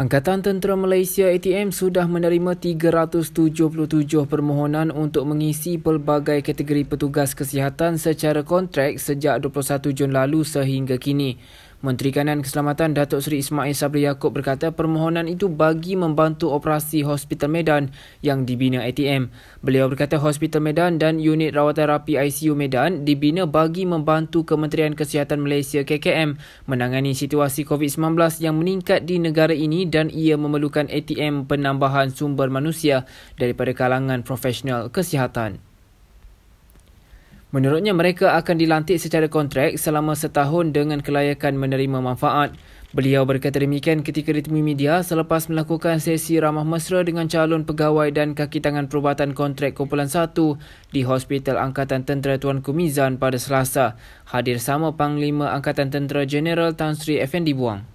Angkatan Tentera Malaysia ATM sudah menerima 377 permohonan untuk mengisi pelbagai kategori petugas kesihatan secara kontrak sejak 21 Jun lalu sehingga kini. Menteri Kanan Keselamatan Datuk Seri Ismail Sabri Yaakob berkata permohonan itu bagi membantu operasi Hospital Medan yang dibina ATM. Beliau berkata Hospital Medan dan unit rawatan rapi ICU Medan dibina bagi membantu Kementerian Kesihatan Malaysia KKM menangani situasi COVID-19 yang meningkat di negara ini dan ia memerlukan ATM penambahan sumber manusia daripada kalangan profesional kesihatan. Menurutnya mereka akan dilantik secara kontrak selama setahun dengan kelayakan menerima manfaat. Beliau berkata demikian ketika ditemui media selepas melakukan sesi ramah mesra dengan calon pegawai dan kaki tangan perubatan kontrak kumpulan satu di Hospital Angkatan Tentera Tuan Kumizan pada Selasa. Hadir sama Panglima Angkatan Tentera General Tan Sri Effendi Buang.